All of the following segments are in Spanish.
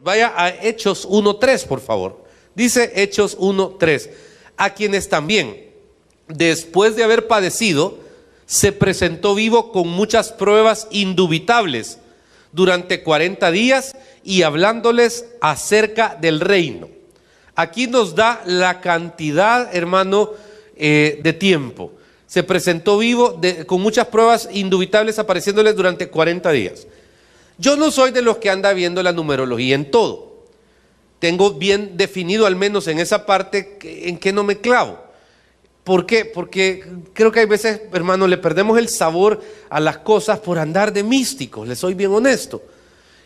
Vaya a Hechos 1.3, por favor. Dice Hechos 1.3, a quienes también, después de haber padecido, se presentó vivo con muchas pruebas indubitables durante 40 días y hablándoles acerca del reino. Aquí nos da la cantidad, hermano, eh, de tiempo. Se presentó vivo con muchas pruebas indubitables apareciéndoles durante 40 días. Yo no soy de los que anda viendo la numerología en todo. Tengo bien definido al menos en esa parte en que no me clavo. ¿Por qué? Porque creo que hay veces, hermano, le perdemos el sabor a las cosas por andar de místicos, le soy bien honesto.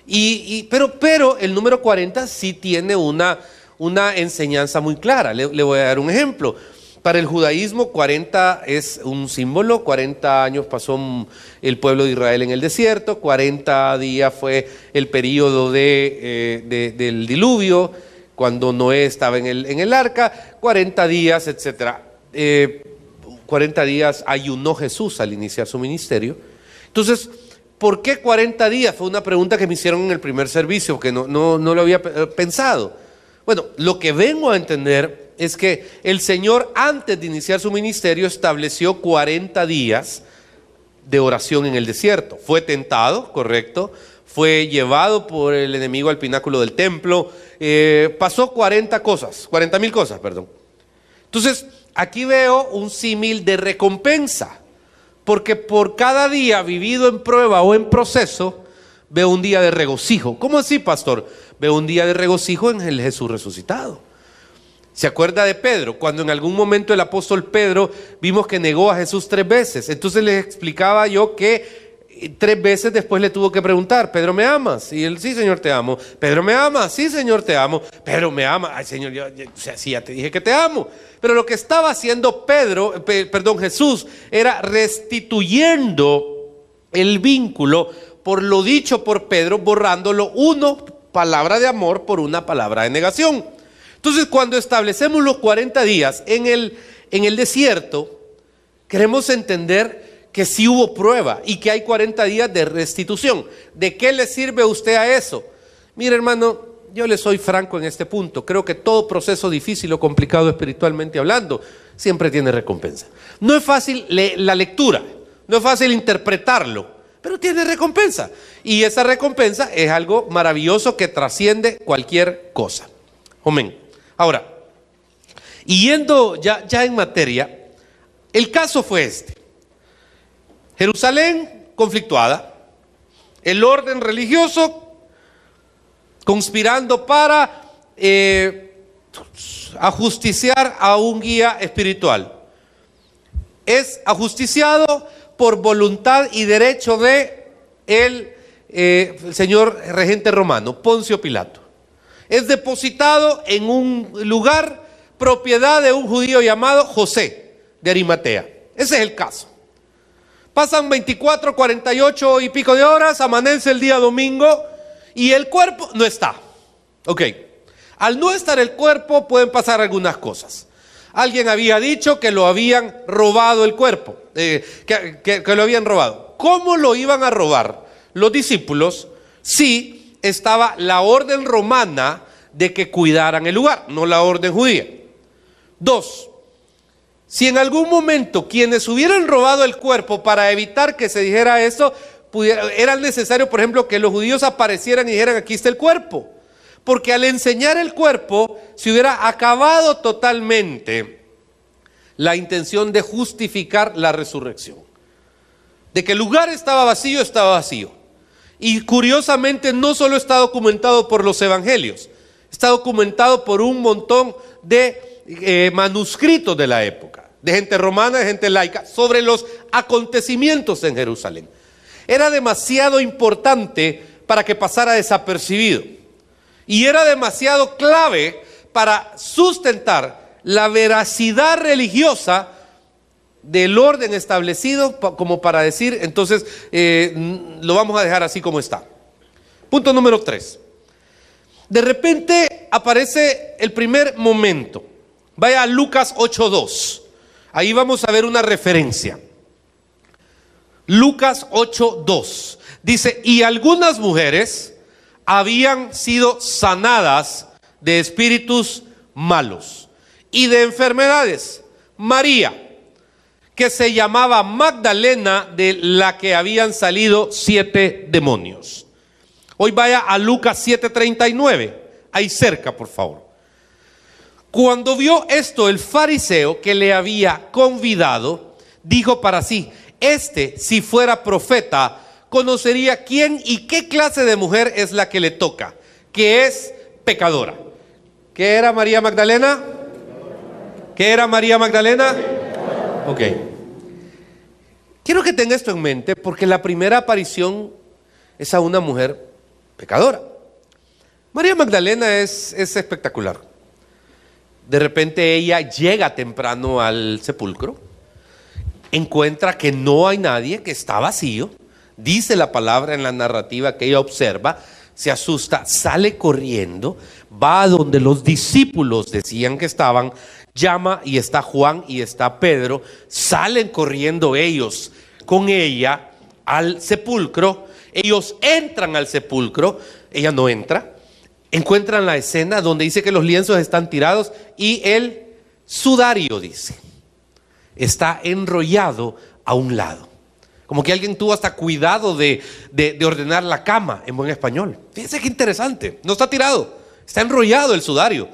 Y, pero, pero el número 40 sí tiene una, una enseñanza muy clara. le voy a dar un ejemplo. Para el judaísmo, 40 es un símbolo, 40 años pasó el pueblo de Israel en el desierto, 40 días fue el periodo eh, del diluvio, cuando Noé estaba en el, arca, 40 días, etc. 40 eh, días ayunó Jesús al iniciar su ministerio. Entonces, ¿por qué 40 días? Fue una pregunta que me hicieron en el primer servicio, que no, no, no lo había pensado. Bueno, lo que vengo a entender es que el Señor antes de iniciar su ministerio estableció 40 días de oración en el desierto. Fue tentado, correcto, fue llevado por el enemigo al pináculo del templo, eh, pasó 40 cosas, 40 mil cosas, perdón. Entonces, aquí veo un símil de recompensa, porque por cada día vivido en prueba o en proceso, veo un día de regocijo. ¿Cómo así, pastor? Veo un día de regocijo en el Jesús resucitado. ¿Se acuerda de Pedro? Cuando en algún momento el apóstol Pedro vimos que negó a Jesús tres veces. Entonces le explicaba yo que eh, tres veces después le tuvo que preguntar, Pedro, ¿me amas? Y él, sí, Señor, te amo. Pedro, ¿me amas? Sí, Señor, te amo. Pedro, ¿me ama Ay, Señor, yo, sea sí, ya te dije que te amo. Pero lo que estaba haciendo Pedro, perdón, Jesús, era restituyendo el vínculo por lo dicho por Pedro, borrándolo uno palabra de amor por una palabra de negación. Entonces, cuando establecemos los 40 días en el, en el desierto, queremos entender que sí hubo prueba y que hay 40 días de restitución. ¿De qué le sirve usted a eso? Mire, hermano, yo le soy franco en este punto. Creo que todo proceso difícil o complicado espiritualmente hablando siempre tiene recompensa. No es fácil la lectura, no es fácil interpretarlo, pero tiene recompensa. Y esa recompensa es algo maravilloso que trasciende cualquier cosa. Amén. Ahora, yendo ya, en materia, el caso fue este. Jerusalén conflictuada, el orden religioso conspirando para eh, ajusticiar a un guía espiritual. Es ajusticiado por voluntad y derecho de el eh, señor regente romano, Poncio Pilato es depositado en un lugar propiedad de un judío llamado José de Arimatea. Ese es el caso. Pasan 24, 48 y pico de horas, amanece el día domingo y el cuerpo no está. Ok, al no estar el cuerpo pueden pasar algunas cosas. Alguien había dicho que lo habían robado el cuerpo, eh, que, que lo habían robado. ¿Cómo lo iban a robar los discípulos si estaba la orden romana de que cuidaran el lugar, no la orden judía. Dos, si en algún momento quienes hubieran robado el cuerpo para evitar que se dijera eso, era necesario, por ejemplo, que los judíos aparecieran y dijeran, aquí está el cuerpo. Porque al enseñar el cuerpo se hubiera acabado totalmente la intención de justificar la resurrección. De que el lugar estaba vacío, estaba vacío. Y curiosamente no solo está documentado por los evangelios, está documentado por un montón de eh, manuscritos de la época, de gente romana, de gente laica, sobre los acontecimientos en Jerusalén. Era demasiado importante para que pasara desapercibido. Y era demasiado clave para sustentar la veracidad religiosa del orden establecido como para decir, entonces eh, lo vamos a dejar así como está. Punto número tres. De repente aparece el primer momento. Vaya a Lucas 8.2. Ahí vamos a ver una referencia. Lucas 8.2. Dice, y algunas mujeres habían sido sanadas de espíritus malos y de enfermedades. María que se llamaba Magdalena, de la que habían salido siete demonios. Hoy vaya a Lucas 7:39, ahí cerca, por favor. Cuando vio esto el fariseo que le había convidado, dijo para sí, este, si fuera profeta, conocería quién y qué clase de mujer es la que le toca, que es pecadora. ¿Qué era María Magdalena? ¿Qué era María Magdalena? Ok. Quiero que tenga esto en mente porque la primera aparición es a una mujer pecadora. María Magdalena es, es espectacular. De repente ella llega temprano al sepulcro, encuentra que no hay nadie, que está vacío, dice la palabra en la narrativa que ella observa, se asusta, sale corriendo, va a donde los discípulos decían que estaban llama y está Juan y está Pedro, salen corriendo ellos con ella al sepulcro, ellos entran al sepulcro, ella no entra, encuentran la escena donde dice que los lienzos están tirados y el sudario, dice, está enrollado a un lado. Como que alguien tuvo hasta cuidado de, ordenar la cama en buen español. Fíjense qué interesante, no está tirado, está enrollado el sudario.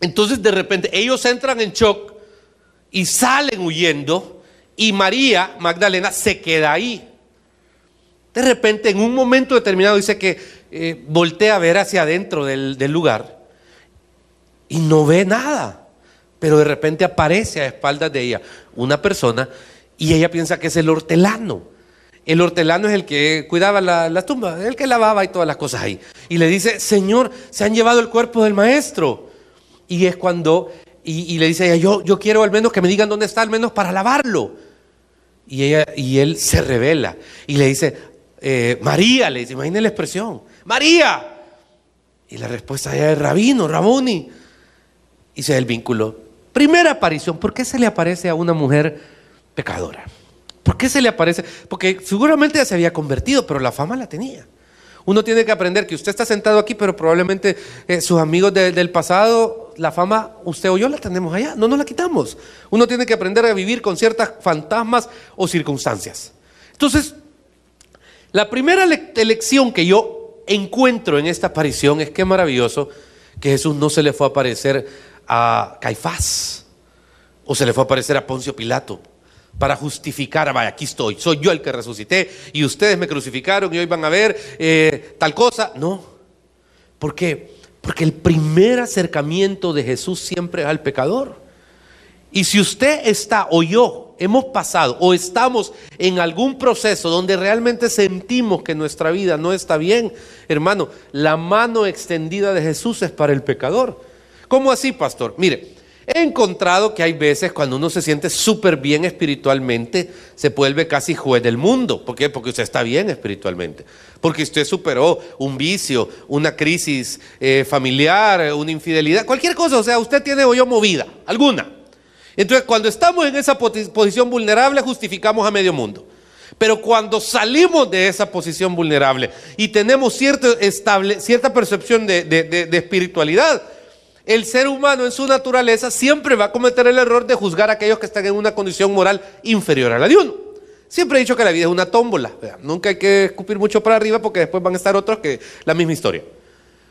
Entonces de repente ellos entran en shock y salen huyendo y María Magdalena se queda ahí. De repente en un momento determinado dice que eh, voltea a ver hacia adentro del, lugar y no ve nada, pero de repente aparece a espaldas de ella una persona y ella piensa que es el hortelano. El hortelano es el que cuidaba la, la tumba, el que lavaba y todas las cosas ahí. Y le dice, Señor, se han llevado el cuerpo del maestro y es cuando, y, le dice, ella, yo, yo quiero al menos que me digan dónde está, al menos para lavarlo. Y, ella, y él se revela y le dice, eh, María, le dice, imagínese la expresión, María. Y la respuesta es Rabino, Ramoni Y se da el vínculo. Primera aparición, ¿por qué se le aparece a una mujer pecadora? ¿Por qué se le aparece? Porque seguramente ya se había convertido, pero la fama la tenía. Uno tiene que aprender que usted está sentado aquí, pero probablemente eh, sus amigos del pasado la fama, usted o yo la tenemos allá, no nos la quitamos. Uno tiene que aprender a vivir con ciertas fantasmas o circunstancias. Entonces, la primera elección que yo encuentro en esta aparición es que maravilloso que Jesús no se le fue a aparecer a Caifás o se le fue a aparecer a Poncio Pilato para justificar, ah, vaya, aquí estoy, soy yo el que resucité y ustedes me crucificaron y hoy van a ver eh, tal cosa. No, porque porque el primer acercamiento de Jesús siempre es al pecador. Y si usted está o yo hemos pasado o estamos en algún proceso donde realmente sentimos que nuestra vida no está bien, hermano, la mano extendida de Jesús es para el pecador. ¿Cómo así, pastor? Mire, He encontrado que hay veces cuando uno se siente súper bien espiritualmente, se vuelve casi juez del mundo. ¿Por qué? Porque usted está bien espiritualmente. Porque usted superó un vicio, una crisis eh, familiar, una infidelidad, cualquier cosa. O sea, usted tiene hoyo movida, alguna. Entonces, cuando estamos en esa posición vulnerable, justificamos a medio mundo. Pero cuando salimos de esa posición vulnerable y tenemos cierta percepción de, de espiritualidad, el ser humano en su naturaleza siempre va a cometer el error de juzgar a aquellos que están en una condición moral inferior a la de uno. Siempre he dicho que la vida es una tómbola. Nunca hay que escupir mucho para arriba porque después van a estar otros que la misma historia.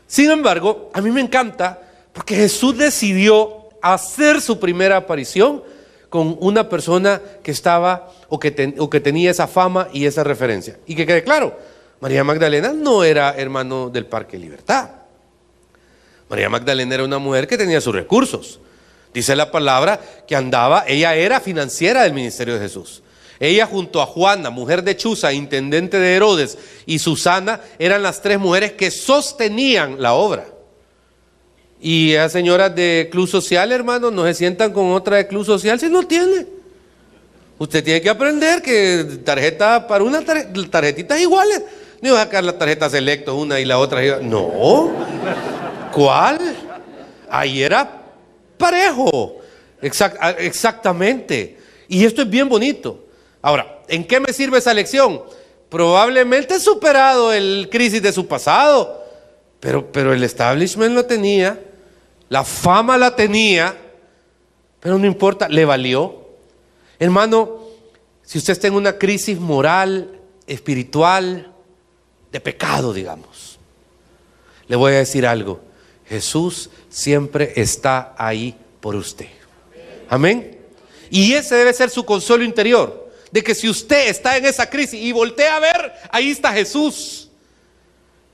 Sin embargo, a mí me encanta porque Jesús decidió hacer su primera aparición con una persona que estaba o que, o que tenía esa fama y esa referencia. Y que quede claro, María Magdalena no era hermano del Parque Libertad. María Magdalena era una mujer que tenía sus recursos. Dice la palabra que andaba, ella era financiera del ministerio de Jesús. Ella junto a Juana, mujer de Chuza, intendente de Herodes, y Susana eran las tres mujeres que sostenían la obra. Y esas señoras de Club Social, hermano, no se sientan con otra de Club Social si no tiene. Usted tiene que aprender que tarjeta para una tarjetitas iguales. No iba a sacar las tarjetas selecto una y la otra. No. ¿Cuál? Ahí era parejo. Ah, exactamente. Y esto es bien bonito. Ahora, ¿en qué me sirve esa lección? Probablemente superado el crisis de su pasado, pero, pero el establishment lo tenía, la fama la tenía, pero no importa, le valió. Hermano, si usted está en una crisis moral, espiritual, de pecado, digamos, le voy a decir algo. Jesús siempre está ahí por usted. Amén. Y ese debe ser su consuelo interior, de que si usted está en esa crisis y voltea a ver, ahí está Jesús.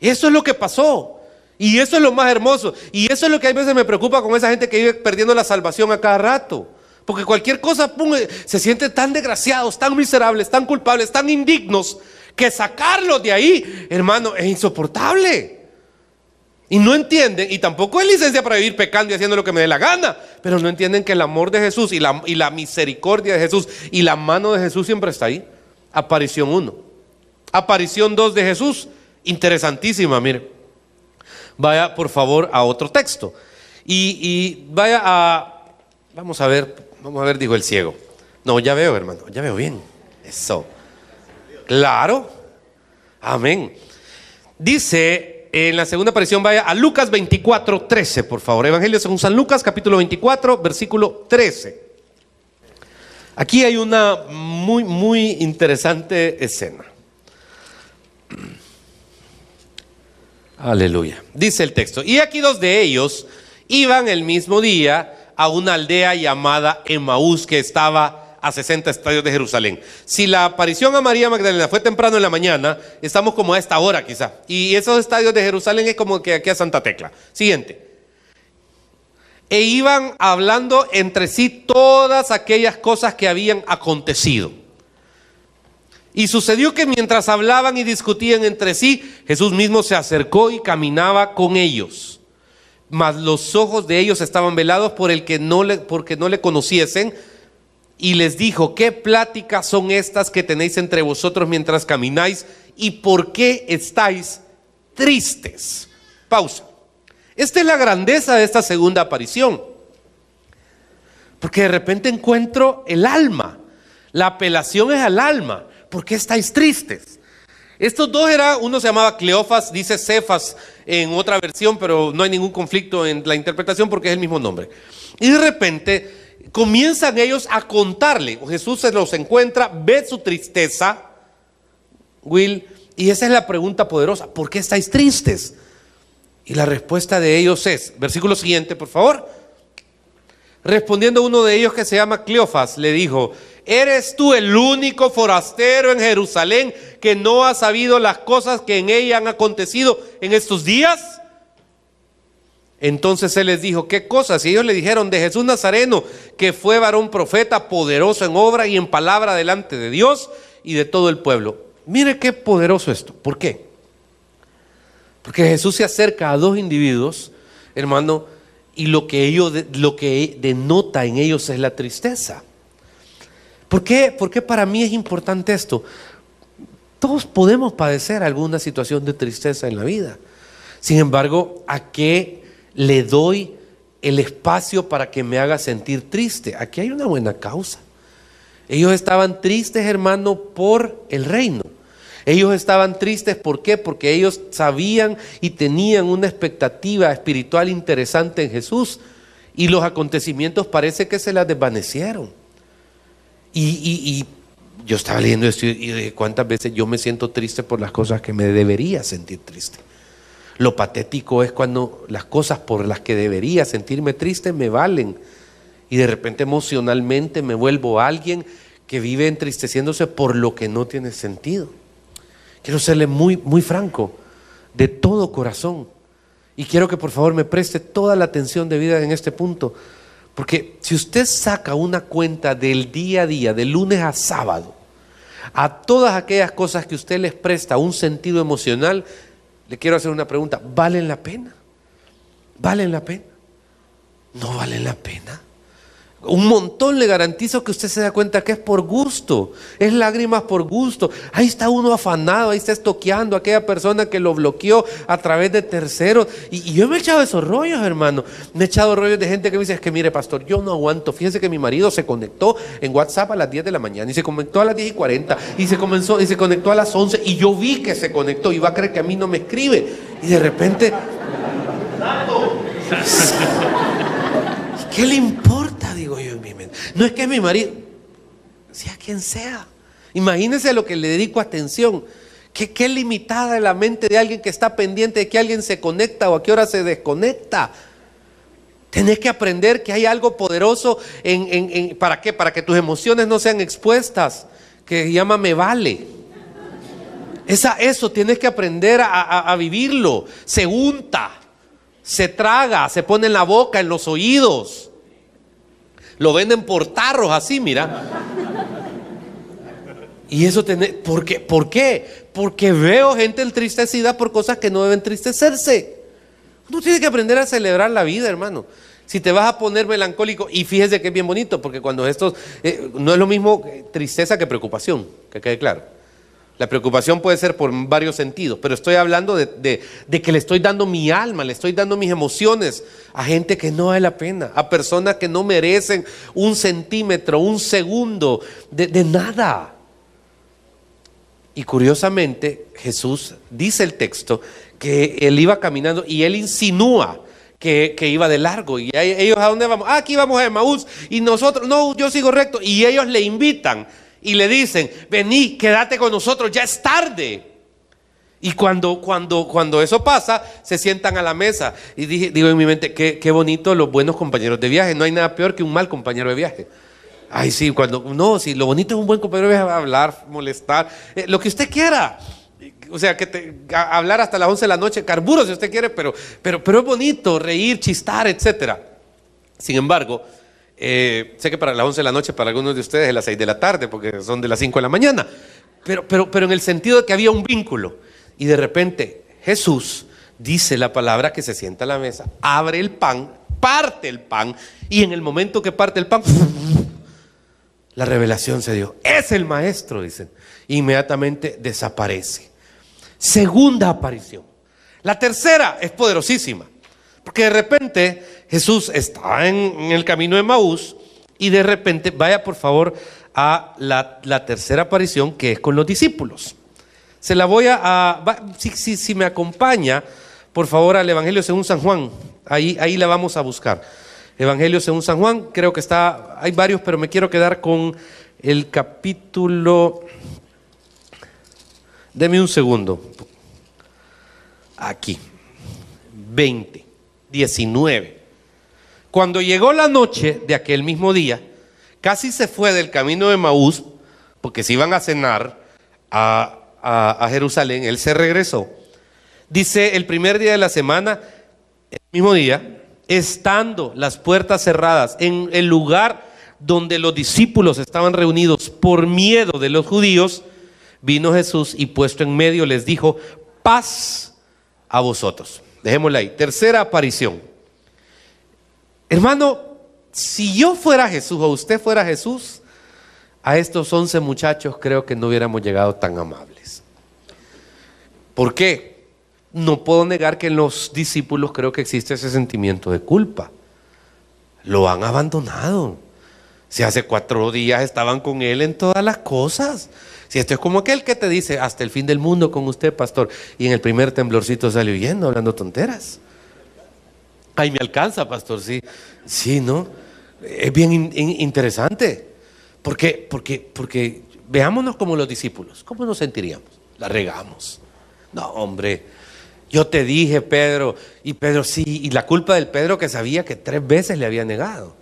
Eso es lo que pasó. Y eso es lo más hermoso. Y eso es lo que a veces me preocupa con esa gente que vive perdiendo la salvación a cada rato. Porque cualquier cosa eh, se siente tan desgraciados, tan miserables, tan culpables, tan indignos, que sacarlos de ahí, hermano, es insoportable. Y no entienden, y tampoco es licencia para vivir pecando y haciendo lo que me dé la gana, pero no entienden que el amor de Jesús y la, y la misericordia de Jesús y la mano de Jesús siempre está ahí. Aparición 1. Aparición 2 de Jesús, interesantísima, mire. Vaya por favor a otro texto. Y, y vaya a, vamos a ver, vamos a ver, dijo el ciego. No, ya veo, hermano, ya veo bien. Eso. Claro. Amén. Dice en la segunda aparición vaya a Lucas 24, 13, por favor. Evangelio según San Lucas, capítulo 24, versículo 13. Aquí hay una muy, muy interesante escena. Aleluya. Dice el texto. Y aquí dos de ellos iban el mismo día a una aldea llamada Emaús que estaba a 60 estadios de Jerusalén. Si la aparición a María Magdalena fue temprano en la mañana, estamos como a esta hora quizá. Y esos estadios de Jerusalén es como que aquí a Santa Tecla. Siguiente. E iban hablando entre sí todas aquellas cosas que habían acontecido. Y sucedió que mientras hablaban y discutían entre sí, Jesús mismo se acercó y caminaba con ellos mas los ojos de ellos estaban velados por el que no le, porque no le conociesen y les dijo, ¿qué pláticas son estas que tenéis entre vosotros mientras camináis y por qué estáis tristes? Pausa. Esta es la grandeza de esta segunda aparición. Porque de repente encuentro el alma. La apelación es al alma. ¿Por qué estáis tristes? Estos dos era, uno se llamaba Cleofas, dice Cefas en otra versión, pero no hay ningún conflicto en la interpretación porque es el mismo nombre. Y de repente comienzan ellos a contarle. Jesús se los encuentra, ve su tristeza, Will, y esa es la pregunta poderosa, ¿por qué estáis tristes? Y la respuesta de ellos es, versículo siguiente, por favor. Respondiendo uno de ellos que se llama Cleofas, le dijo, ¿eres tú el único forastero en Jerusalén que no ha sabido las cosas que en ella han acontecido en estos días? Entonces él les dijo, ¿qué cosas? Y ellos le dijeron de Jesús Nazareno, que fue varón profeta, poderoso en obra y en palabra delante de Dios y de todo el pueblo. Mire qué poderoso esto. ¿Por qué? Porque Jesús se acerca a dos individuos, hermano, y lo que, ellos, lo que denota en ellos es la tristeza. ¿Por qué? Porque para mí es importante esto. Todos podemos padecer alguna situación de tristeza en la vida. Sin embargo, ¿a qué le doy el espacio para que me haga sentir triste. Aquí hay una buena causa. Ellos estaban tristes, hermano, por el reino. Ellos estaban tristes, ¿por qué? Porque ellos sabían y tenían una expectativa espiritual interesante en Jesús y los acontecimientos parece que se las desvanecieron. Y, yo estaba leyendo esto y ¿cuántas veces yo me siento triste por las cosas que me debería sentir triste? Lo patético es cuando las cosas por las que debería sentirme triste me valen y de repente emocionalmente me vuelvo alguien que vive entristeciéndose por lo que no tiene sentido. Quiero serle muy, muy franco, de todo corazón. Y quiero que por favor me preste toda la atención de vida en este punto. Porque si usted saca una cuenta del día a día, de lunes a sábado, a todas aquellas cosas que usted les presta un sentido emocional, le quiero hacer una pregunta. ¿Valen la pena? ¿Valen la pena? No valen la pena un montón le garantizo que usted se da cuenta que es por gusto, es lágrimas por gusto. Ahí está uno afanado, ahí está estoqueando a aquella persona que lo bloqueó a través de terceros. Y, yo me he echado esos rollos, hermano. Me he echado rollos de gente que me dice, es que mire, pastor, yo no aguanto. Fíjese que mi marido se conectó en WhatsApp a las 10 de la mañana y se conectó a las 10 y 40 y se, comenzó, y se conectó a las 11 y yo vi que se conectó y va a creer que a mí no me escribe. Y de repente... ¿Qué le importa? No es que es mi marido, sea quien sea. Imagínense lo que le dedico atención. Qué, qué limitada es la mente de alguien que está pendiente de que alguien se conecta o a qué hora se desconecta. Tenés que aprender que hay algo poderoso ¿para Para que tus emociones no sean expuestas, que llama me vale. eso tienes que aprender a, a vivirlo. Se unta, se traga, se pone en la boca, en los oídos. Lo venden por tarros así, mira. Y eso tiene, ¿por qué? ¿Por qué? Porque veo gente entristecida por cosas que no deben entristecerse. Uno tiene que aprender a celebrar la vida, hermano. Si te vas a poner melancólico, y fíjese que es bien bonito, porque cuando esto... Eh, no es lo mismo eh, tristeza que preocupación, que quede claro. La preocupación puede ser por varios sentidos, pero estoy hablando de, que le estoy dando mi alma, le estoy dando mis emociones a gente que no vale la pena, a personas que no merecen un centímetro, un segundo de, nada. Y curiosamente, Jesús dice el texto que él iba caminando y él insinúa que, iba de largo. Y ellos, ¿a dónde vamos? Ah, aquí vamos a Emaús. Y nosotros, no, yo sigo recto. Y ellos le invitan y le dicen, vení, quédate con nosotros, ya es tarde. Y cuando, cuando, cuando eso pasa, se sientan a la mesa. Y digo en mi mente, qué, qué bonito los buenos compañeros de viaje. No hay nada peor que un mal compañero de viaje. Ay, sí, cuando. No, sí, lo bonito es un buen compañero de viaje, hablar, molestar, eh, lo que usted quiera. O sea, que te, hablar hasta las 11 de la noche, carburo si usted quiere, pero, pero, pero es bonito, reír, chistar, etc. Sin embargo, eh, sé que para las 11 de la noche, para algunos de ustedes es las 6 de la tarde, porque son de las 5 de la mañana, pero, pero, pero en el sentido de que había un vínculo. Y de repente Jesús dice la palabra que se sienta a la mesa, abre el pan, parte el pan, y en el momento que parte el pan, la revelación se dio. Es el maestro, dicen. Inmediatamente desaparece. Segunda aparición. La tercera es poderosísima, porque de repente Jesús está en, el camino de Maús y de repente, vaya por favor a la, tercera aparición que es con los discípulos. Se la voy a, si, me acompaña, por favor, al Evangelio según San Juan. Ahí, ahí la vamos a buscar. Evangelio según San Juan, creo que está, hay varios, pero me quiero quedar con el capítulo... Deme un segundo. Aquí. 20, 19. Cuando llegó la noche de aquel mismo día, casi se fue del camino de Maús, porque se iban a cenar a, Jerusalén, él se regresó. Dice, el primer día de la semana, el mismo día, estando las puertas cerradas en el lugar donde los discípulos estaban reunidos por miedo de los judíos, vino Jesús y puesto en medio les dijo, paz a vosotros. Dejémoslo ahí. Tercera aparición. Hermano, si yo fuera Jesús o usted fuera Jesús, a estos 11 muchachos creo que no hubiéramos llegado tan amables. ¿Por qué? No puedo negar que en los discípulos creo que existe ese sentimiento de culpa. Lo han abandonado. Si hace cuatro días estaban con él en todas las cosas. Si esto es como aquel que te dice, hasta el fin del mundo con usted, pastor, y en el primer temblorcito sale huyendo, hablando tonteras. Ahí me alcanza, pastor, sí. Sí, ¿no? Es bien interesante. Porque, porque, porque veámonos como los discípulos. ¿Cómo nos sentiríamos? La regamos. No, hombre. Yo te dije, Pedro, y Pedro sí, y la culpa del Pedro que sabía que tres veces le había negado.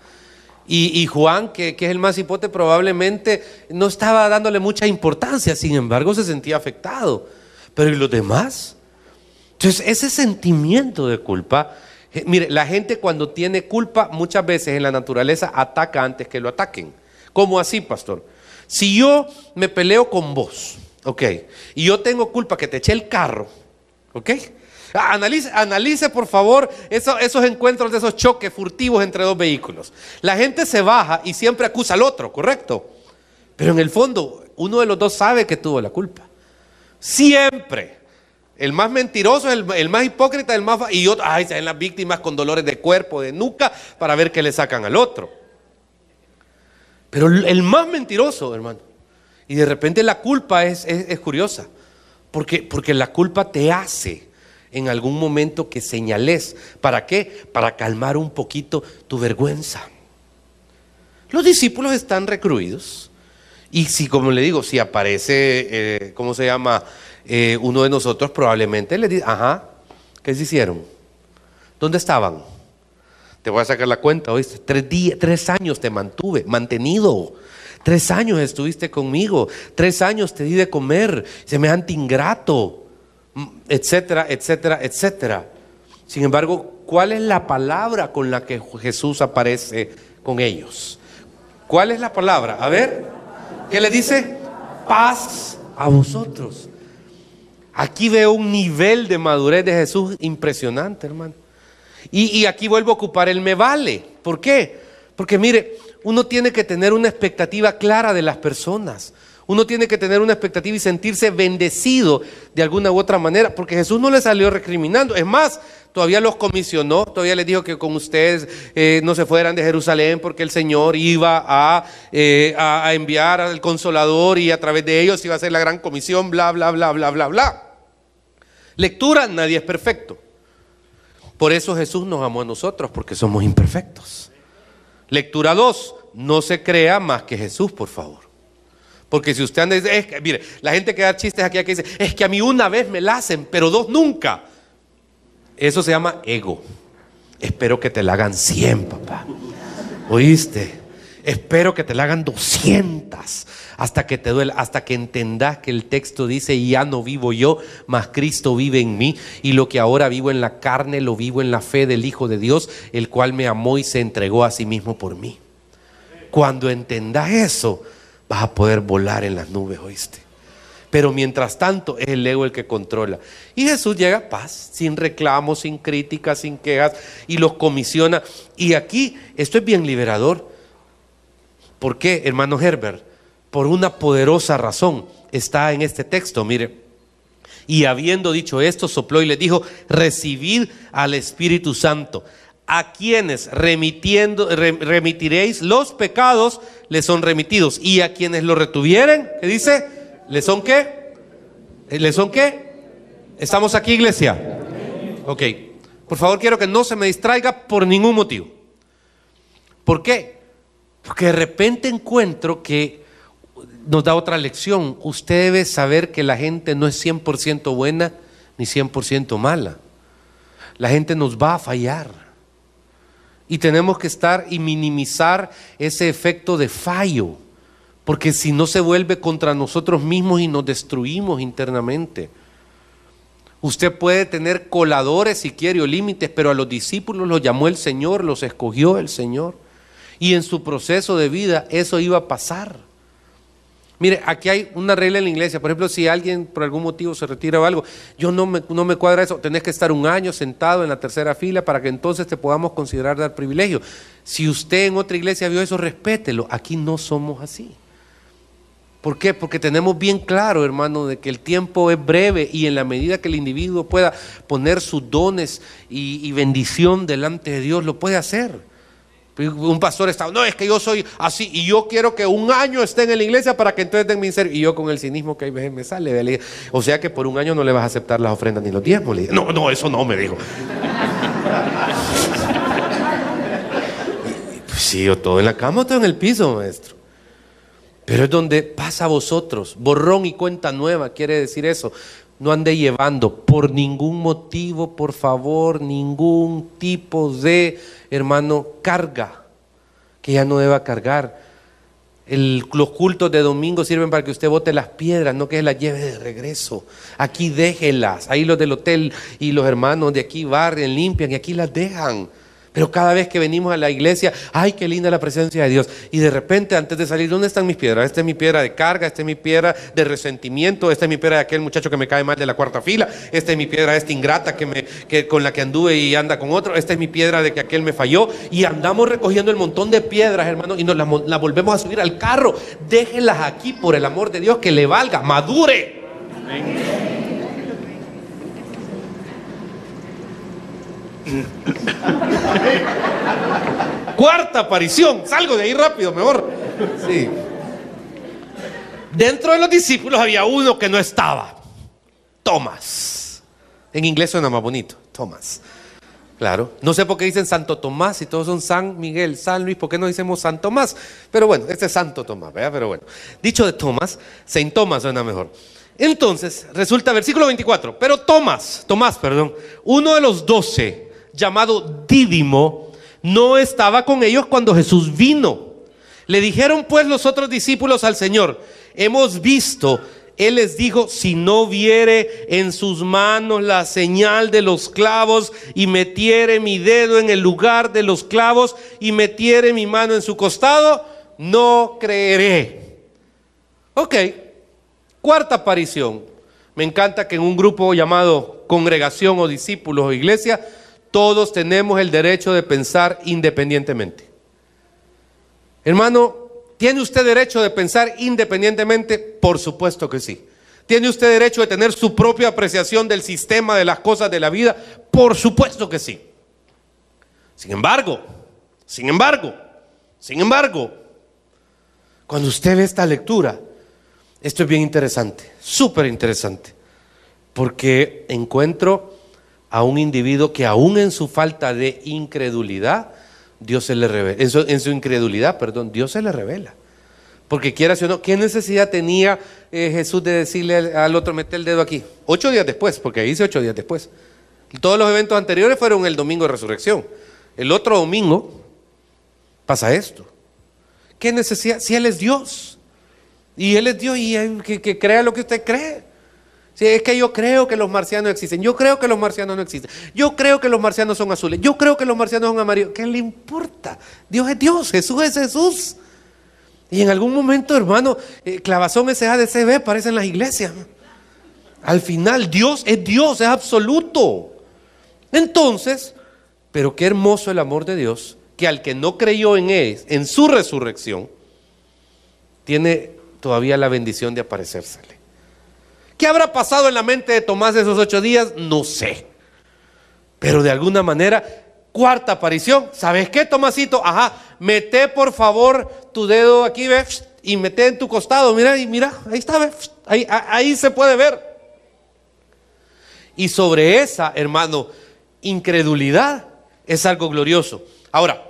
Y, Juan, que, que, es el más hipote, probablemente no estaba dándole mucha importancia, sin embargo se sentía afectado. Pero ¿y los demás? Entonces, ese sentimiento de culpa eh, mire, la gente cuando tiene culpa muchas veces en la naturaleza ataca antes que lo ataquen. ¿Cómo así, pastor? Si yo me peleo con vos, ok, y yo tengo culpa que te eché el carro, ok, ah, Analice, analice, por favor esos, esos, encuentros de esos choques furtivos entre dos vehículos. La gente se baja y siempre acusa al otro, ¿correcto? Pero en el fondo, uno de los dos sabe que tuvo la culpa. Siempre. El más mentiroso el, más hipócrita, el más... Y otros, ay, se ven las víctimas con dolores de cuerpo, de nuca, para ver qué le sacan al otro. Pero el más mentiroso, hermano. Y de repente la culpa es, es, curiosa, porque, porque la culpa te hace en algún momento que señales. ¿Para qué? Para calmar un poquito tu vergüenza. Los discípulos están recluidos. Y si, como le digo, si aparece, eh, ¿cómo se llama? Eh, uno de nosotros probablemente le dice, ajá, ¿qué se hicieron? ¿Dónde estaban? Te voy a sacar la cuenta, ¿oíste? Tres, años te mantuve, mantenido. Tres años estuviste conmigo. Tres años te di de comer. se me han ingrato. Mm, etcétera, etcétera, etcétera. Sin embargo, ¿cuál es la palabra con la que Jesús aparece con ellos? ¿Cuál es la palabra? A ver, ¿qué le dice? Paz a vosotros. Aquí veo un nivel de madurez de Jesús impresionante, hermano. Y, aquí vuelvo a ocupar el me vale. ¿Por qué? Porque mire, uno tiene que tener una expectativa clara de las personas. Uno tiene que tener una expectativa y sentirse bendecido de alguna u otra manera, porque Jesús no le salió recriminando. Es más, todavía los comisionó, todavía les dijo que con ustedes eh, no se fueran de Jerusalén porque el Señor iba eh, a, enviar al consolador y a través de ellos iba a hacer la gran comisión, bla, bla, bla, bla, bla, bla. Lectura, nadie es perfecto. Por eso Jesús nos amó a nosotros, porque somos imperfectos. Lectura 2, no se crea más que Jesús, por favor. Porque si usted anda, es que, mire, la gente que da chistes aquí, aquí dice, es que a mí una vez me la hacen, pero dos nunca. Eso se llama ego. Espero que te la hagan 100, papá. ¿Oíste? Espero que te la hagan 200 hasta que te duela, hasta que entendas que el texto dice, ya no vivo yo, mas Cristo vive en mí, y lo que ahora vivo en la carne, lo vivo en la fe del Hijo de Dios, el cual me amó y se entregó a sí mismo por mí. Cuando entendás eso, vas a poder volar en las nubes, ¿oíste? Pero mientras tanto es el ego el que controla. Y Jesús llega paz, sin reclamos, sin críticas, sin quejas, y los comisiona. Y aquí esto es bien liberador. ¿Por qué, hermano Herbert? Por una poderosa razón está en este texto. Mire, y habiendo dicho esto, sopló y le dijo, recibid al Espíritu Santo, a quienes remitiendo, remitiréis los pecados, les son remitidos, y a quienes lo retuvieren, ¿qué dice? ¿Les son qué? Eh, ¿Les son qué? ¿Estamos aquí, iglesia? Ok. Por favor, quiero que no se me distraiga por ningún motivo. ¿Por qué? Porque de repente encuentro que nos da otra lección. Usted debe saber que la gente no es 100% buena ni 100% mala. La gente nos va a fallar. Y tenemos que estar y minimizar ese efecto de fallo. Porque si no se vuelve contra nosotros mismos y nos destruimos internamente. Usted puede tener coladores si quiere o límites, pero a los discípulos los llamó el Señor, los escogió el Señor. Y en su proceso de vida eso iba a pasar. Mire, aquí hay una regla en la iglesia. Por ejemplo, si alguien por algún motivo se retira o algo, yo no me, no me cuadra eso. Tenés que estar un año sentado en la tercera fila para que entonces te podamos considerar dar privilegio. Si usted en otra iglesia vio eso, respételo. Aquí no somos así. ¿Por qué? Porque tenemos bien claro, hermano, de que el tiempo es breve y en la medida que el individuo pueda poner sus dones y, bendición delante de Dios, lo puede hacer. Pues, un pastor está, no, es que yo soy así y yo quiero que un año esté en la iglesia para que entonces den ser. Y yo con el cinismo que hay veces me sale, de o sea que por un año no le vas a aceptar las ofrendas ni los diezmos. Le no, no, eso no, me dijo. sí, o todo en la cama o todo en el piso, maestro. Pero es donde pasa a vosotros. Borrón y cuenta nueva quiere decir eso. No ande llevando por ningún motivo, por favor, ningún tipo de, hermano, carga que ya no deba cargar. El, los cultos de domingo sirven para que usted bote las piedras, no que se las lleve de regreso. Aquí déjelas. Ahí los del hotel y los hermanos de aquí barren, limpian y aquí las dejan. Pero cada vez que venimos a la iglesia, ay, qué linda la presencia de Dios. Y de repente, antes de salir, ¿dónde están mis piedras? Esta es mi piedra de carga, esta es mi piedra de resentimiento, esta es mi piedra de aquel muchacho que me cae mal de la cuarta fila, esta es mi piedra de esta ingrata que me, que, con la que anduve y anda con otro, esta es mi piedra de que aquel me falló. Y andamos recogiendo el montón de piedras, hermano, y nos las, volvemos a subir al carro. Déjenlas aquí por el amor de Dios, que le valga, madure. Amén. Cuarta aparición. Salgo de ahí rápido, mejor. Sí. Dentro de los discípulos había uno que no estaba. Tomás. En inglés suena más bonito. Tomás. Claro. No sé por qué dicen Santo Tomás y todos son San Miguel, San Luis. ¿Por qué no decimos San Tomás? Pero bueno, este es Santo Tomás, ¿verdad? Pero bueno. Dicho de Tomás, Saint Tomás suena mejor. Entonces, resulta, versículo 24. Pero Tomás, Tomás, perdón, uno de los doce llamado Dídimo, no estaba con ellos cuando Jesús vino. Le dijeron pues los otros discípulos al Señor, hemos visto, Él les dijo, si no viere en sus manos la señal de los clavos y metiere mi dedo en el lugar de los clavos y metiere mi mano en su costado, no creeré. Ok, cuarta aparición. Me encanta que en un grupo llamado congregación o discípulos o iglesia, todos tenemos el derecho de pensar independientemente. Hermano, ¿tiene usted derecho de pensar independientemente? Por supuesto que sí. ¿Tiene usted derecho de tener su propia apreciación del sistema, de las cosas de la vida? Por supuesto que sí. Sin embargo, sin embargo, sin embargo, cuando usted ve esta lectura, esto es bien interesante, súper interesante, porque encuentro a un individuo que aún en su falta de incredulidad, Dios se le revela, en su, incredulidad, perdón, Dios se le revela. Porque quiera si o no, ¿qué necesidad tenía eh, Jesús de decirle al, otro, mete el dedo aquí? Ocho días después, porque ahí dice ocho días después. Todos los eventos anteriores fueron el domingo de resurrección. El otro domingo pasa esto. ¿Qué necesidad? Si Él es Dios. Y Él es Dios y que crea lo que usted cree. Si es que yo creo que los marcianos existen, yo creo que los marcianos no existen, yo creo que los marcianos son azules, yo creo que los marcianos son amarillos. ¿Qué le importa? Dios es Dios, Jesús es Jesús. Y en algún momento, hermano, eh, clavazón CB aparece en las iglesias. Al final, Dios es Dios, es absoluto. Entonces, pero qué hermoso el amor de Dios, que al que no creyó en él, en su resurrección, tiene todavía la bendición de aparecérsele. ¿Qué habrá pasado en la mente de Tomás esos ocho días? No sé. Pero de alguna manera, cuarta aparición. ¿Sabes qué, Tomasito? Ajá, mete por favor tu dedo aquí, ve, y mete en tu costado. Mira, y mira, ahí está, ve, ahí, ahí se puede ver. Y sobre esa, hermano, incredulidad es algo glorioso. Ahora,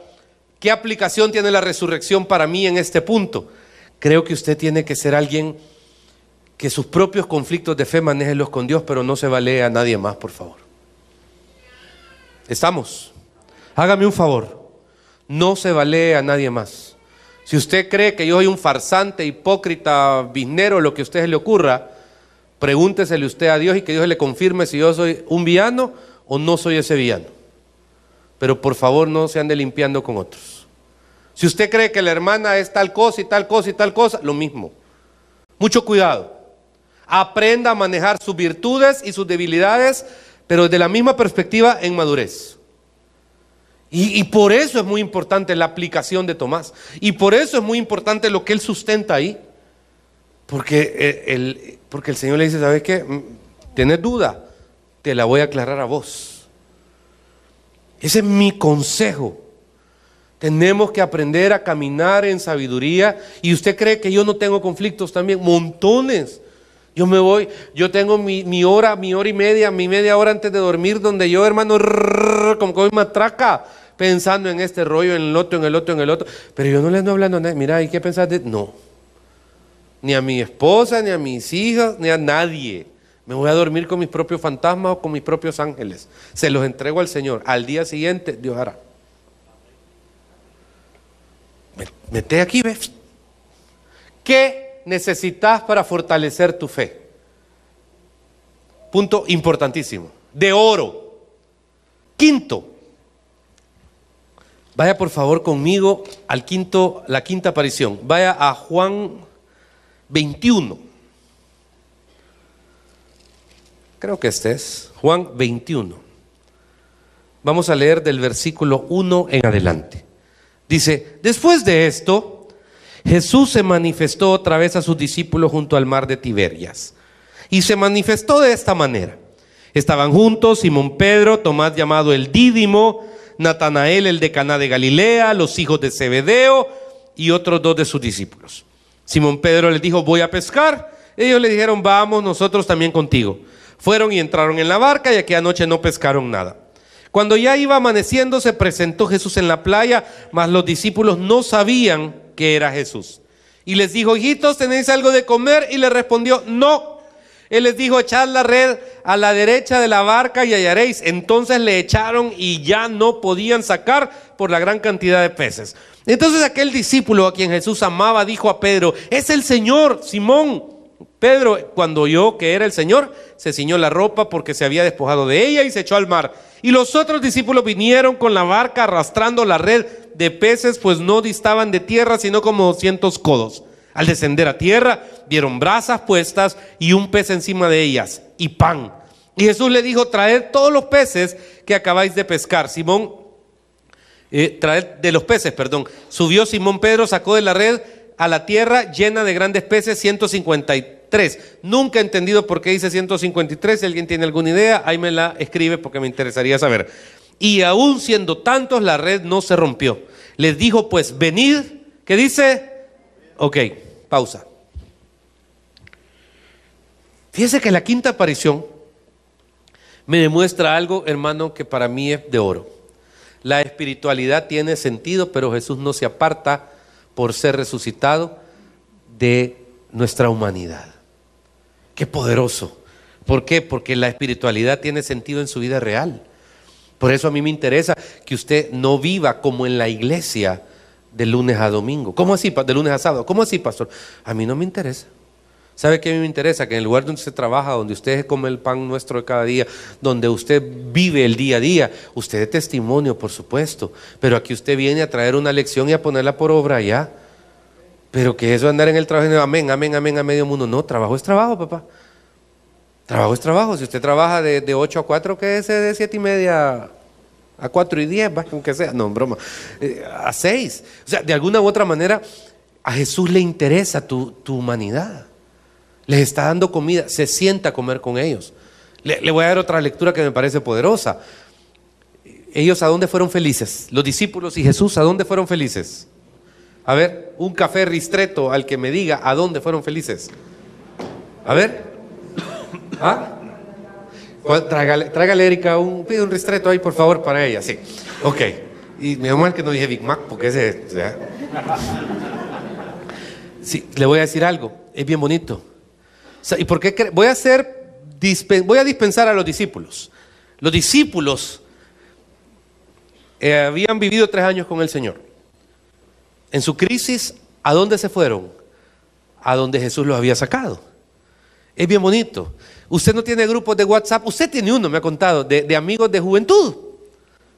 ¿qué aplicación tiene la resurrección para mí en este punto? Creo que usted tiene que ser alguien que sus propios conflictos de fe manejenlos con Dios, pero no se vale a nadie más, por favor. ¿Estamos? Hágame un favor. No se vale a nadie más. Si usted cree que yo soy un farsante, hipócrita, biznero, lo que a usted le ocurra, pregúntesele usted a Dios y que Dios le confirme si yo soy un villano o no soy ese villano. Pero por favor no se ande limpiando con otros. Si usted cree que la hermana es tal cosa y tal cosa y tal cosa, lo mismo. Mucho cuidado aprenda a manejar sus virtudes y sus debilidades, pero desde la misma perspectiva en madurez. Y, por eso es muy importante la aplicación de Tomás. Y por eso es muy importante lo que él sustenta ahí. Porque eh, el, porque el Señor le dice, ¿sabes qué? Mm, Tienes duda, te la voy a aclarar a vos. Ese es mi consejo. Tenemos que aprender a caminar en sabiduría. Y usted cree que yo no tengo conflictos también. Montones. Yo me voy, yo tengo mi, hora, mi hora y media, mi media hora antes de dormir, donde yo, hermano, como que voy matraca, pensando en este rollo, en el otro, en el otro, en el otro. Pero yo no le ando hablando a nadie. Mira, ¿y qué pensar de.? No. Ni a mi esposa, ni a mis hijas, ni a nadie. Me voy a dormir con mis propios fantasmas o con mis propios ángeles. Se los entrego al Señor. Al día siguiente, Dios hará. Mete aquí, ¿ves? ¿Qué necesitas para fortalecer tu fe? Punto importantísimo. De oro. Quinto. Vaya por favor conmigo al quinto, la quinta aparición. Vaya a Juan 21. Creo que este es. Juan 21. Vamos a leer del versículo 1 en adelante. Dice, después de esto, Jesús se manifestó otra vez a sus discípulos junto al mar de Tiberias. Y se manifestó de esta manera. Estaban juntos Simón Pedro, Tomás llamado el Dídimo, Natanael el de Caná de Galilea, los hijos de Zebedeo y otros dos de sus discípulos. Simón Pedro les dijo, voy a pescar. Ellos le dijeron, vamos nosotros también contigo. Fueron y entraron en la barca y aquella noche no pescaron nada. Cuando ya iba amaneciendo se presentó Jesús en la playa, mas los discípulos no sabían que era Jesús. Y les dijo, hijitos, ¿tenéis algo de comer? Y le respondió, no. Él les dijo, echad la red a la derecha de la barca y hallaréis. Entonces le echaron y ya no podían sacar por la gran cantidad de peces. Entonces aquel discípulo a quien Jesús amaba dijo a Pedro, es el Señor, Simón. Pedro, cuando oyó que era el Señor, se ciñó la ropa porque se había despojado de ella y se echó al mar. Y los otros discípulos vinieron con la barca arrastrando la red de peces, pues no distaban de tierra, sino como 200 codos. Al descender a tierra, vieron brasas puestas y un pez encima de ellas, y pan. Y Jesús le dijo, traed todos los peces que acabáis de pescar. Simón, eh, traed de los peces, perdón. Subió Simón Pedro, sacó de la red a la tierra llena de grandes peces, 153. Nunca he entendido por qué dice 153. Si alguien tiene alguna idea, ahí me la escribe porque me interesaría saber y aún siendo tantos la red no se rompió. Les dijo pues, venid, ¿qué dice? Ok, pausa. Fíjense que la quinta aparición me demuestra algo, hermano, que para mí es de oro. La espiritualidad tiene sentido, pero Jesús no se aparta por ser resucitado de nuestra humanidad. Qué poderoso. ¿Por qué? Porque la espiritualidad tiene sentido en su vida real. Por eso a mí me interesa que usted no viva como en la iglesia de lunes a domingo. ¿Cómo así? De lunes a sábado. ¿Cómo así, pastor? A mí no me interesa. ¿Sabe qué a mí me interesa? Que en el lugar donde usted trabaja, donde usted come el pan nuestro de cada día, donde usted vive el día a día, usted es testimonio, por supuesto, pero aquí usted viene a traer una lección y a ponerla por obra allá. Pero que eso de andar en el trabajo, amén, amén, amén, a medio mundo. No, trabajo es trabajo, papá. Trabajo es trabajo. Si usted trabaja de, ocho 8 a 4, que es de 7 y media a 4 y 10, va, aunque sea, no, broma, eh, a 6. O sea, de alguna u otra manera, a Jesús le interesa tu, humanidad. Les está dando comida, se sienta a comer con ellos. Le, le voy a dar otra lectura que me parece poderosa. Ellos a dónde fueron felices, los discípulos y Jesús, ¿a dónde fueron felices? A ver, un café ristreto al que me diga a dónde fueron felices. A ver. ¿Ah? Pues, trágale, Erika, un, pide un ristreto ahí, por favor, para ella, sí. Ok. Y me mal que no dije Big Mac, porque ese... es Sí, le voy a decir algo, es bien bonito. ¿Y por voy a hacer, voy a dispensar a los discípulos? Los discípulos eh, habían vivido tres años con el Señor. En su crisis, ¿a dónde se fueron? A donde Jesús los había sacado. Es bien bonito. Usted no tiene grupos de WhatsApp. Usted tiene uno, me ha contado, de, amigos de juventud.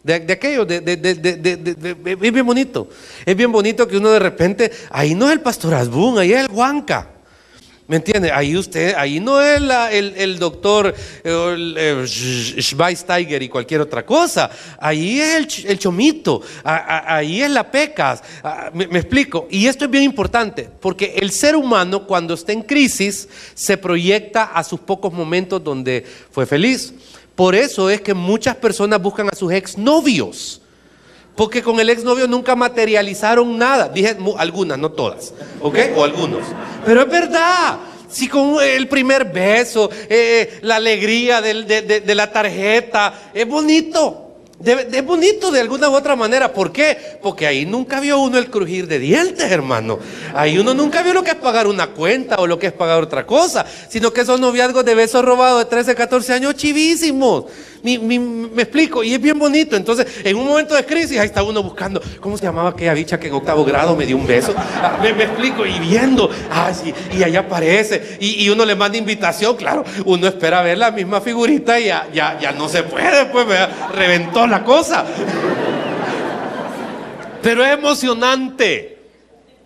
De, aquellos, aquello, de, es bien bonito. Es bien bonito que uno de repente, ahí no es el pastor Azbun, ahí es el Huanca. ¿Me entiende? Ahí usted, ahí no es el, doctor eh, el, eh, y cualquier otra cosa. Ahí es el, chomito, ahí es la pecas. Ah, me, me explico. Y esto es bien importante, porque el ser humano cuando está en crisis se proyecta a sus pocos momentos donde fue feliz. Por eso es que muchas personas buscan a sus exnovios porque con el exnovio nunca materializaron nada. Dije algunas, no todas. ¿Ok? O algunos. Pero es verdad. Si con el primer beso, eh, eh, la alegría de, la tarjeta, es bonito. es bonito de alguna u otra manera. ¿Por qué? Porque ahí nunca vio uno el crujir de dientes, hermano. Ahí uno nunca vio lo que es pagar una cuenta o lo que es pagar otra cosa. Sino que esos noviazgos de besos robados de 13, 14 años, chivísimos me explico, y es bien bonito. Entonces, en un momento de crisis, ahí está uno buscando, ¿cómo se llamaba aquella bicha que en octavo grado me dio un beso? Ah, me, explico, y viendo, ah, y allá aparece, y, uno le manda invitación, claro, uno espera ver la misma figurita y ya, ya, ya no se puede, pues reventó la cosa. Pero es emocionante.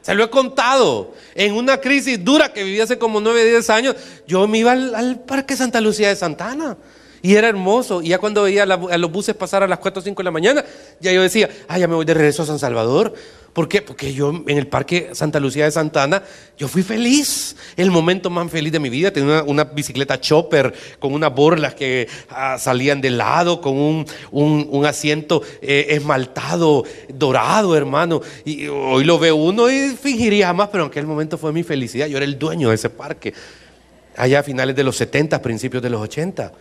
Se lo he contado. En una crisis dura que viví hace como 9, 10 años, yo me iba al, al Parque Santa Lucía de Santana y era hermoso. Y ya cuando veía a los buses pasar a las 4 o 5 de la mañana, ya yo decía, ah, ya me voy de regreso a San Salvador. ¿Por qué? Porque yo en el Parque Santa Lucía de Santa Ana, yo fui feliz. El momento más feliz de mi vida. Tenía una, bicicleta chopper con unas borlas que ah, salían de lado, con un, asiento eh, esmaltado, dorado, hermano. Y hoy lo ve uno y fingiría jamás, pero en aquel momento fue mi felicidad. Yo era el dueño de ese parque. Allá a finales de los 70, principios de los 80.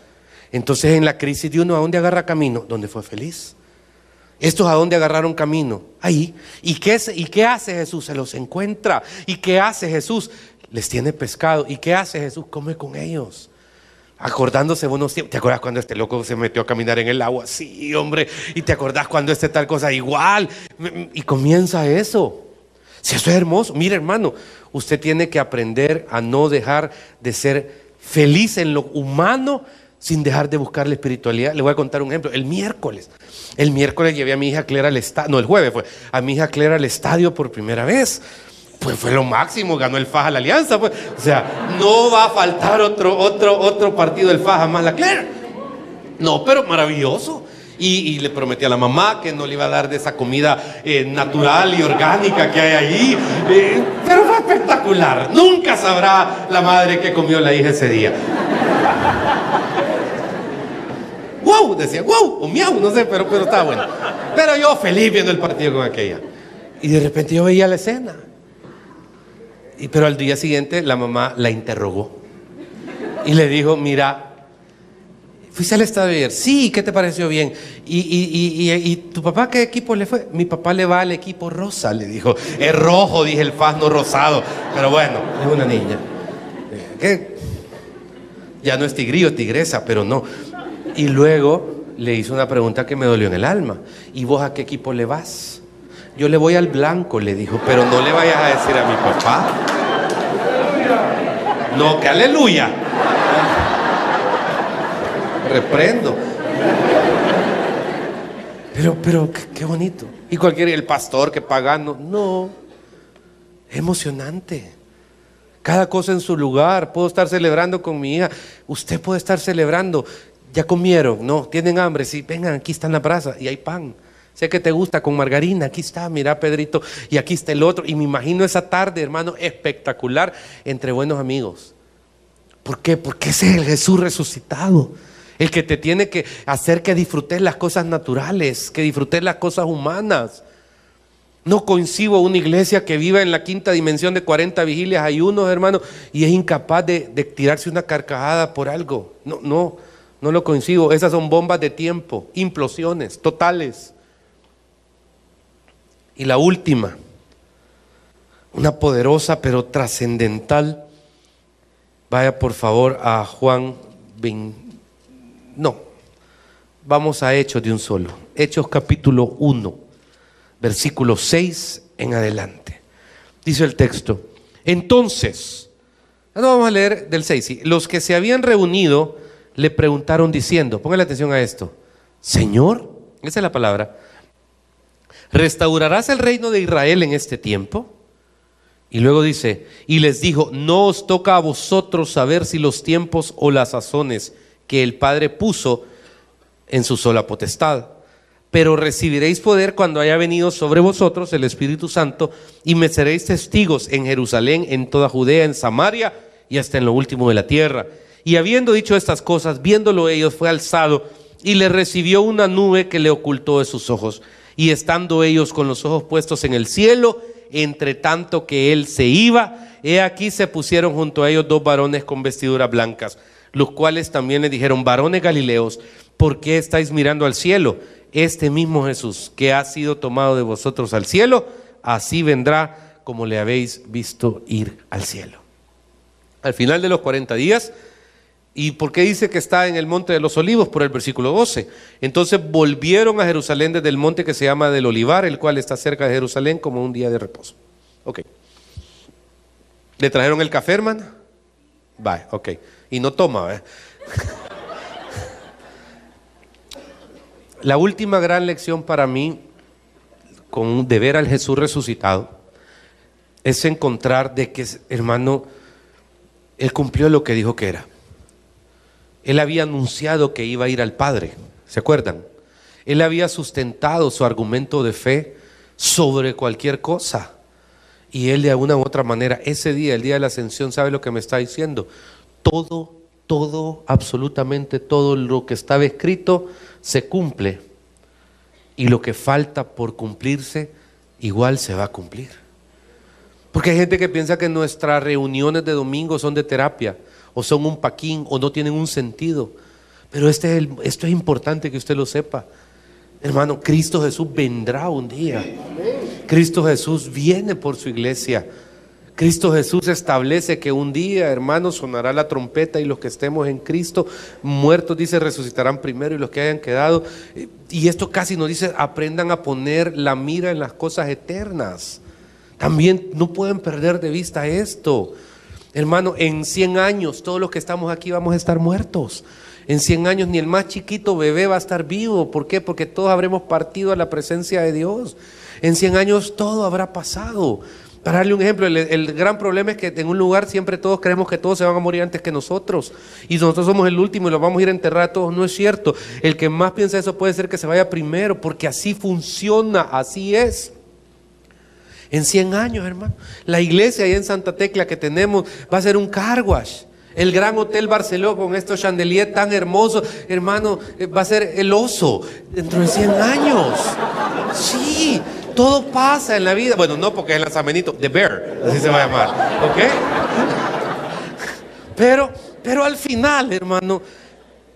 Entonces en la crisis de uno, ¿a dónde agarra camino? Donde fue feliz. ¿Estos a dónde agarraron camino? Ahí. ¿Y qué, ¿Y qué hace Jesús? Se los encuentra. ¿Y qué hace Jesús? Les tiene pescado. ¿Y qué hace Jesús? Come con ellos acordándose unos tiempos. ¿Te acuerdas cuando este loco se metió a caminar en el agua? Sí, hombre. ¿Y te acordás cuando este tal cosa? Igual. Y comienza eso. Si eso es hermoso. Mire, hermano, usted tiene que aprender a no dejar de ser feliz en lo humano sin dejar de buscar la espiritualidad. Le voy a contar un ejemplo. El miércoles, el miércoles llevé a mi hija Clara al estadio, no, el jueves fue, a mi hija Clara al estadio por primera vez. Pues fue lo máximo, ganó el Faja la Alianza. Pues. O sea, no va a faltar otro, otro, otro partido del Faja más la Clara. No, pero maravilloso. Y, le prometí a la mamá que no le iba a dar de esa comida eh, natural y orgánica que hay allí. Eh, pero fue espectacular. Nunca sabrá la madre que comió la hija ese día wow, decía wow o miau, no sé, pero, pero estaba bueno. Pero yo feliz viendo el partido con aquella. Y de repente yo veía la escena. Y, pero al día siguiente la mamá la interrogó y le dijo, mira, fuiste al estadio ayer, sí, ¿qué te pareció bien? ¿Y, tu papá qué equipo le fue? Mi papá le va al equipo rosa, le dijo. Es rojo, dije el no rosado, pero bueno, es una niña. Eh, ¿Qué? Ya no es tigrillo, tigresa, pero no. Y luego le hizo una pregunta que me dolió en el alma. ¿Y vos a qué equipo le vas? Yo le voy al blanco, le dijo, pero no le vayas a decir a mi papá. No, que aleluya. Reprendo. Pero, pero, qué, bonito. Y cualquier, el pastor que pagando No, emocionante. Cada cosa en su lugar. Puedo estar celebrando con mi hija. Usted puede estar celebrando ya comieron, no, tienen hambre, sí, vengan, aquí está en la brasa y hay pan. Sé que te gusta con margarina, aquí está, mira Pedrito, y aquí está el otro. Y me imagino esa tarde, hermano, espectacular entre buenos amigos. ¿Por qué? Porque ese es el Jesús resucitado. El que te tiene que hacer que disfrutes las cosas naturales, que disfrutes las cosas humanas. No concibo una iglesia que viva en la quinta dimensión de 40 vigilias, hay unos hermanos, y es incapaz de, de tirarse una carcajada por algo. No, no. No lo coincido. Esas son bombas de tiempo, implosiones totales. Y la última, una poderosa pero trascendental. Vaya por favor a Juan 20. No, vamos a Hechos de un solo. Hechos capítulo 1, versículo 6 en adelante. Dice el texto. Entonces, ah, no vamos a leer del 6. Los que se habían reunido le preguntaron diciendo, la atención a esto, Señor, esa es la palabra, ¿restaurarás el reino de Israel en este tiempo? Y luego dice, y les dijo, no os toca a vosotros saber si los tiempos o las sazones que el Padre puso en su sola potestad, pero recibiréis poder cuando haya venido sobre vosotros el Espíritu Santo y me seréis testigos en Jerusalén, en toda Judea, en Samaria y hasta en lo último de la tierra. Y habiendo dicho estas cosas, viéndolo ellos, fue alzado y le recibió una nube que le ocultó de sus ojos. Y estando ellos con los ojos puestos en el cielo, entre tanto que él se iba, he aquí se pusieron junto a ellos dos varones con vestiduras blancas, los cuales también le dijeron, varones Galileos, ¿por qué estáis mirando al cielo? Este mismo Jesús que ha sido tomado de vosotros al cielo, así vendrá como le habéis visto ir al cielo. Al final de los 40 días, ¿Y por qué dice que está en el monte de los olivos? Por el versículo 12. Entonces volvieron a Jerusalén desde el monte que se llama del olivar, el cual está cerca de Jerusalén, como un día de reposo. Ok. ¿Le trajeron el café, hermano? va, ok. Y no toma, ¿eh? La última gran lección para mí, con de ver al Jesús resucitado, es encontrar de que, hermano, Él cumplió lo que dijo que era. Él había anunciado que iba a ir al Padre, ¿se acuerdan? Él había sustentado su argumento de fe sobre cualquier cosa. Y él de alguna u otra manera, ese día, el día de la ascensión, ¿sabe lo que me está diciendo? Todo, todo, absolutamente todo lo que estaba escrito se cumple. Y lo que falta por cumplirse, igual se va a cumplir. Porque hay gente que piensa que nuestras reuniones de domingo son de terapia o son un paquín, o no tienen un sentido. Pero este esto es importante que usted lo sepa. Hermano, Cristo Jesús vendrá un día. Cristo Jesús viene por su iglesia. Cristo Jesús establece que un día, hermano, sonará la trompeta y los que estemos en Cristo, muertos, dice, resucitarán primero y los que hayan quedado. Y esto casi nos dice, aprendan a poner la mira en las cosas eternas. También no pueden perder de vista esto. Hermano, en 100 años todos los que estamos aquí vamos a estar muertos. En 100 años ni el más chiquito bebé va a estar vivo. ¿Por qué? Porque todos habremos partido a la presencia de Dios. En 100 años todo habrá pasado. Para darle un ejemplo, el, gran problema es que en un lugar siempre todos creemos que todos se van a morir antes que nosotros y nosotros somos el último y los vamos a ir a enterrar a todos. No es cierto. El que más piensa eso puede ser que se vaya primero porque así funciona, así es en 100 años, hermano. La iglesia ahí en Santa Tecla que tenemos va a ser un carwash. El gran Hotel Barceló con estos chandeliers tan hermosos, hermano, eh, va a ser el oso dentro de 100 años. Sí, todo pasa en la vida. Bueno, no porque es el Benito, The Bear, así se va a llamar. ¿Ok? Pero, pero al final, hermano,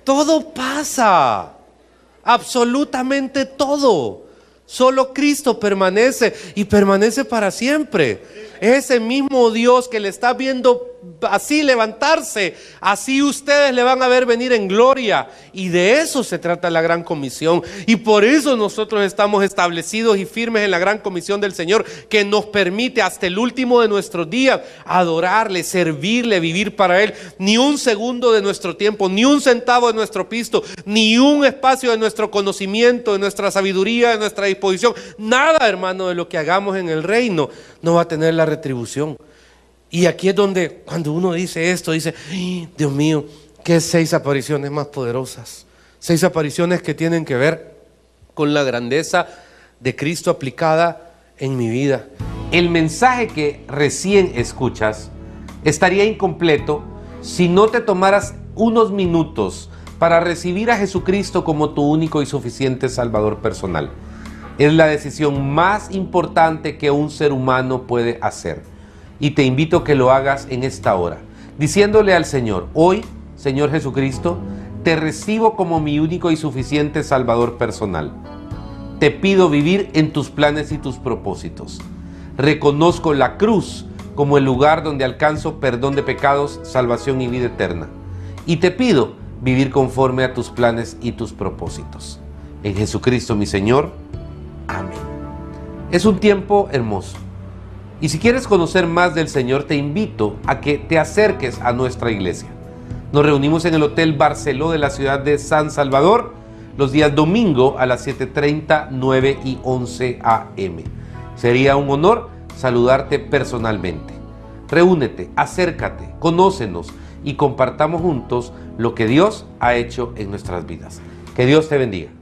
todo pasa. Absolutamente todo. Solo Cristo permanece y permanece para siempre ese mismo Dios que le está viendo así levantarse. Así ustedes le van a ver venir en gloria. Y de eso se trata la gran comisión. Y por eso nosotros estamos establecidos y firmes en la gran comisión del Señor que nos permite hasta el último de nuestro día adorarle, servirle, vivir para Él. Ni un segundo de nuestro tiempo, ni un centavo de nuestro pisto, ni un espacio de nuestro conocimiento, de nuestra sabiduría, de nuestra disposición. Nada, hermano, de lo que hagamos en el reino no va a tener la retribución. Y aquí es donde cuando uno dice esto, dice, Dios mío, qué seis apariciones más poderosas. Seis apariciones que tienen que ver con la grandeza de Cristo aplicada en mi vida. El mensaje que recién escuchas estaría incompleto si no te tomaras unos minutos para recibir a Jesucristo como tu único y suficiente Salvador personal. Es la decisión más importante que un ser humano puede hacer. Y te invito a que lo hagas en esta hora, diciéndole al Señor, hoy, Señor Jesucristo, te recibo como mi único y suficiente Salvador personal. Te pido vivir en tus planes y tus propósitos. Reconozco la cruz como el lugar donde alcanzo perdón de pecados, salvación y vida eterna. Y te pido vivir conforme a tus planes y tus propósitos. En Jesucristo mi Señor, es un tiempo hermoso. Y si quieres conocer más del Señor, te invito a que te acerques a nuestra iglesia. Nos reunimos en el Hotel Barceló de la ciudad de San Salvador los días domingo a las 7.30, 9 y 11 am. Sería un honor saludarte personalmente. Reúnete, acércate, conócenos y compartamos juntos lo que Dios ha hecho en nuestras vidas. Que Dios te bendiga.